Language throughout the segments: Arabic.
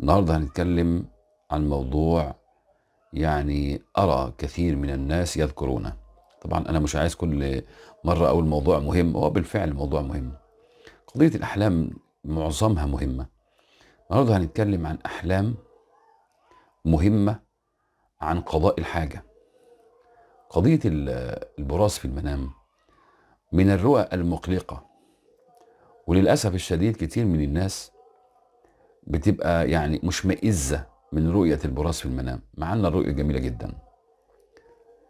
النهارده هنتكلم عن موضوع يعني ارى كثير من الناس يذكرونه طبعا انا مش عايز كل مره اقول موضوع مهم هو بالفعل موضوع مهم قضيه الاحلام معظمها مهمه النهارده هنتكلم عن احلام مهمه عن قضاء الحاجه قضيه البراز في المنام من الرؤى المقلقه وللاسف الشديد كتير من الناس بتبقى يعني مشمئزة من رؤية البراز في المنام مع أن الرؤية جميلة جدا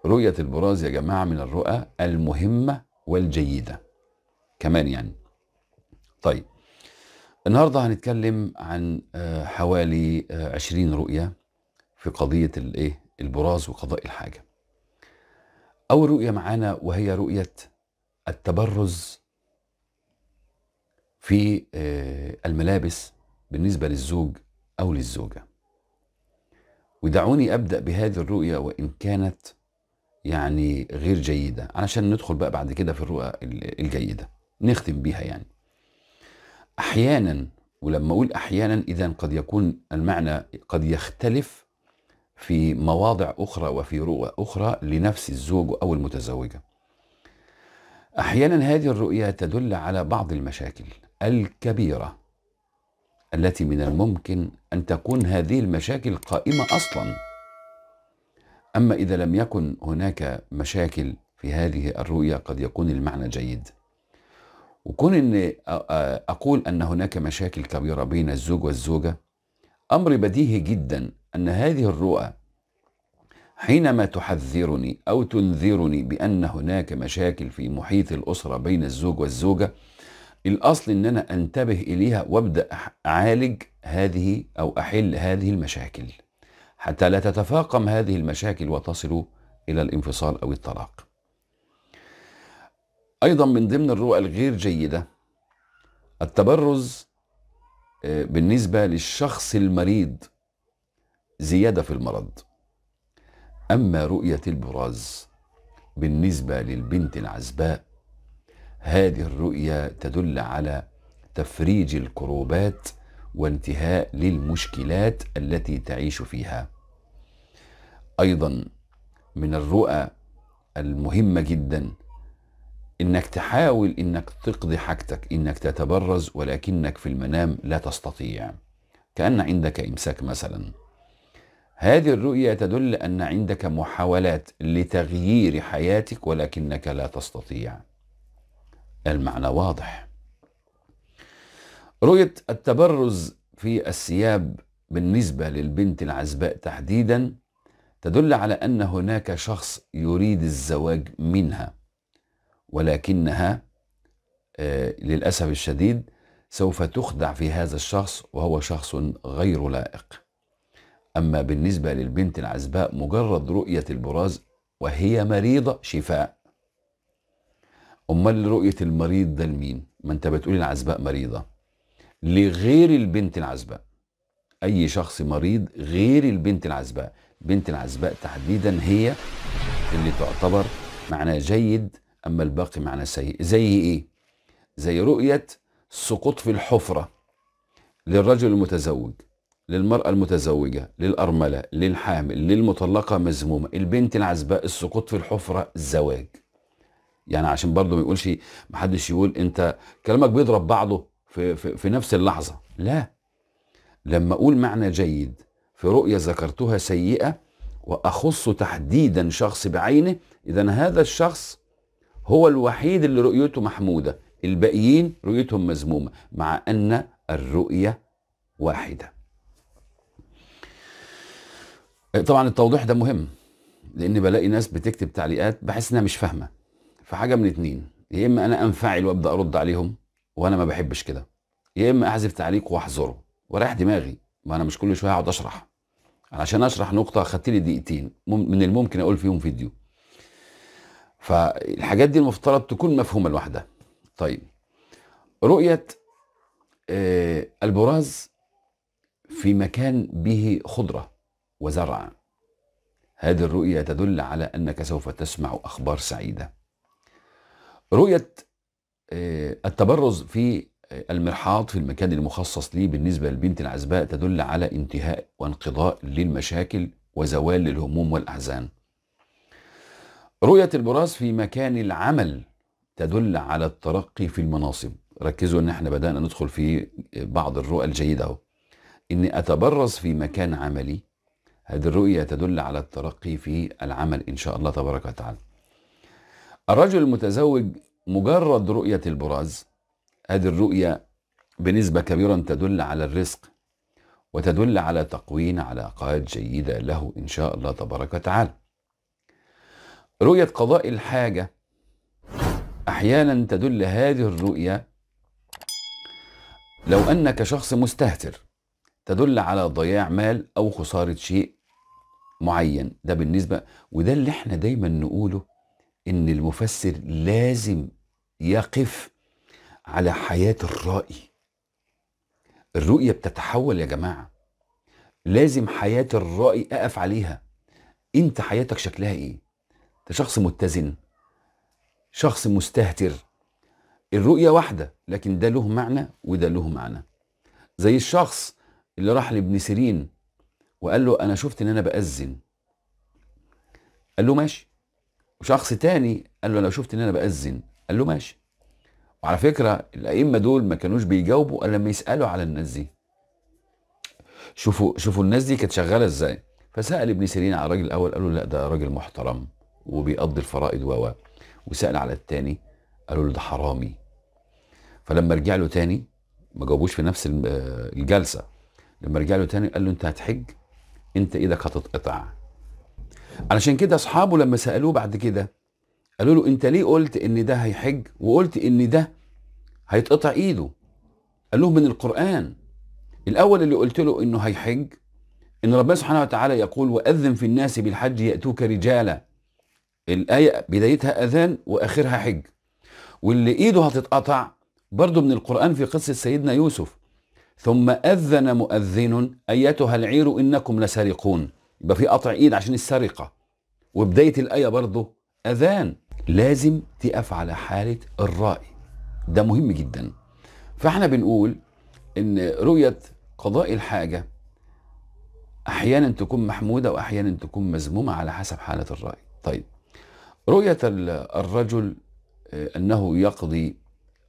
رؤية البراز يا جماعة من الرؤى المهمة والجيدة كمان يعني طيب النهاردة هنتكلم عن آه، حوالي 20 آه، رؤية في قضية الايه البراز وقضاء الحاجة أول رؤية معانا وهي رؤية التبرز في آه، الملابس بالنسبة للزوج أو للزوجة ودعوني أبدأ بهذه الرؤية وإن كانت يعني غير جيدة علشان ندخل بقى بعد كده في الرؤى الجيدة نختم بيها يعني أحيانا ولما أقول أحيانا إذا قد يكون المعنى قد يختلف في مواضع أخرى وفي رؤى أخرى لنفس الزوج أو المتزوجة أحيانا هذه الرؤية تدل على بعض المشاكل الكبيرة التي من الممكن ان تكون هذه المشاكل قائمه اصلا اما اذا لم يكن هناك مشاكل في هذه الرؤيه قد يكون المعنى جيد وكون ان اقول ان هناك مشاكل كبيره بين الزوج والزوجه امر بديهي جدا ان هذه الرؤى حينما تحذرني او تنذرني بان هناك مشاكل في محيط الاسره بين الزوج والزوجه الاصل ان انا انتبه اليها وابدا اعالج هذه او احل هذه المشاكل حتى لا تتفاقم هذه المشاكل وتصل الى الانفصال او الطلاق ايضا من ضمن الرؤى الغير جيده التبرز آه، بالنسبه للشخص المريض زياده في المرض اما رؤيه البراز بالنسبه للبنت العزباء هذه الرؤية تدل على تفريج الكروبات وانتهاء للمشكلات التي تعيش فيها. أيضا من الرؤى المهمة جدا إنك تحاول إنك تقضي حاجتك، إنك تتبرز ولكنك في المنام لا تستطيع. كأن عندك إمساك مثلا. هذه الرؤية تدل أن عندك محاولات لتغيير حياتك ولكنك لا تستطيع. المعنى واضح رؤية التبرز في الثياب بالنسبة للبنت العزباء تحديدا تدل على أن هناك شخص يريد الزواج منها ولكنها آه، للأسف الشديد سوف تخدع في هذا الشخص وهو شخص غير لائق أما بالنسبة للبنت العزباء مجرد رؤية البراز وهي مريضة شفاء امال رؤيه المريض ده لمين ما انت بتقولي العزباء مريضه لغير البنت العزباء اي شخص مريض غير البنت العزباء بنت العزباء تحديدا هي اللي تعتبر معناه جيد اما الباقي معناه سيء زي ايه زي رؤيه سقوط في الحفره للرجل المتزوج للمرأة المتزوجة للأرملة للحامل للمطلقة مزمومة البنت العزباء السقوط في الحفرة الزواج يعني عشان برضه ما يقولش ما حدش يقول انت كلامك بيضرب بعضه في, في, في نفس اللحظه لا لما اقول معنى جيد في رؤيه ذكرتها سيئه واخص تحديدا شخص بعينه اذا هذا الشخص هو الوحيد اللي رؤيته محموده الباقيين رؤيتهم مذمومه مع ان الرؤيه واحده طبعا التوضيح ده مهم لان بلاقي ناس بتكتب تعليقات بحس انها مش فاهمه في حاجه من اتنين يا اما انا انفعل وابدا ارد عليهم وانا ما بحبش كده يا اما احذف تعليق واحذره وريح دماغي ما انا مش كل شويه هقعد اشرح علشان اشرح نقطه خدت لي دقيقتين من الممكن اقول فيهم فيديو فالحاجات دي المفترض تكون مفهومه لوحدها طيب رؤيه آه البراز في مكان به خضره وزرع هذه الرؤيه تدل على انك سوف تسمع اخبار سعيده رؤية آه، التبرز في آه، المرحاض في المكان المخصص لي بالنسبة للبنت العزباء تدل على انتهاء وانقضاء للمشاكل وزوال للهموم والأحزان رؤية البراز في مكان العمل تدل على الترقي في المناصب ركزوا ان احنا بدأنا ندخل في آه، بعض الرؤى الجيدة اهو اني اتبرز في مكان عملي هذه الرؤية تدل على الترقي في العمل ان شاء الله تبارك وتعالى الرجل المتزوج مجرد رؤية البراز هذه الرؤية بنسبة كبيرة تدل على الرزق وتدل على تقوين علاقات جيدة له إن شاء الله تبارك وتعالى رؤية قضاء الحاجة أحيانا تدل هذه الرؤية لو أنك شخص مستهتر تدل على ضياع مال أو خسارة شيء معين ده بالنسبة وده اللي احنا دايما نقوله ان المفسر لازم يقف على حياه الرأي الرؤيه بتتحول يا جماعه لازم حياه الرأي اقف عليها انت حياتك شكلها ايه انت شخص متزن شخص مستهتر الرؤية واحدة لكن ده له معنى وده له معنى زي الشخص اللي راح لابن سيرين وقال له أنا شفت إن أنا بأذن قال له ماشي وشخص تاني قال له لو شفت ان انا باذن قال له ماشي وعلى فكره الائمه دول ما كانوش بيجاوبوا الا لما يسالوا على الناس دي شوفوا شوفوا الناس دي كانت شغاله ازاي فسال ابن سيرين على الراجل الاول قال له لا ده راجل محترم وبيقضي الفرائض و وسال على التاني قالوا له ده حرامي فلما رجع له تاني ما جاوبوش في نفس آه، الجلسه لما رجع له تاني قال له انت هتحج انت ايدك هتتقطع علشان كده اصحابه لما سالوه بعد كده قالوا له انت ليه قلت ان ده هيحج وقلت ان ده هيتقطع ايده قال لهم من القران الاول اللي قلت له انه هيحج ان ربنا سبحانه وتعالى يقول واذن في الناس بالحج ياتوك رجالا الايه بدايتها اذان واخرها حج واللي ايده هتتقطع برضه من القران في قصه سيدنا يوسف ثم اذن مؤذن ايتها العير انكم لسارقون يبقى في قطع ايد عشان السرقه وبدايه الايه برضه اذان لازم تقف على حاله الراي ده مهم جدا فاحنا بنقول ان رؤيه قضاء الحاجه احيانا تكون محموده واحيانا تكون مذمومه على حسب حاله الراي طيب رؤيه الرجل آه، انه يقضي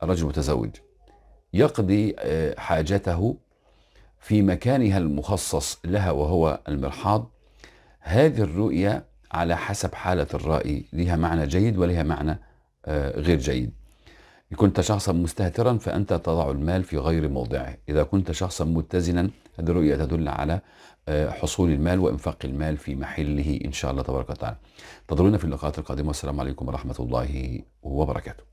الرجل متزوج يقضي آه، حاجته في مكانها المخصص لها وهو المرحاض هذه الرؤية على حسب حالة الرأي لها معنى جيد ولها معنى آه، غير جيد إن كنت شخصا مستهترا فأنت تضع المال في غير موضعه إذا كنت شخصا متزنا هذه الرؤية تدل على آه، حصول المال وإنفاق المال في محله إن شاء الله تبارك وتعالى انتظرونا في اللقاءات القادمة والسلام عليكم ورحمة الله وبركاته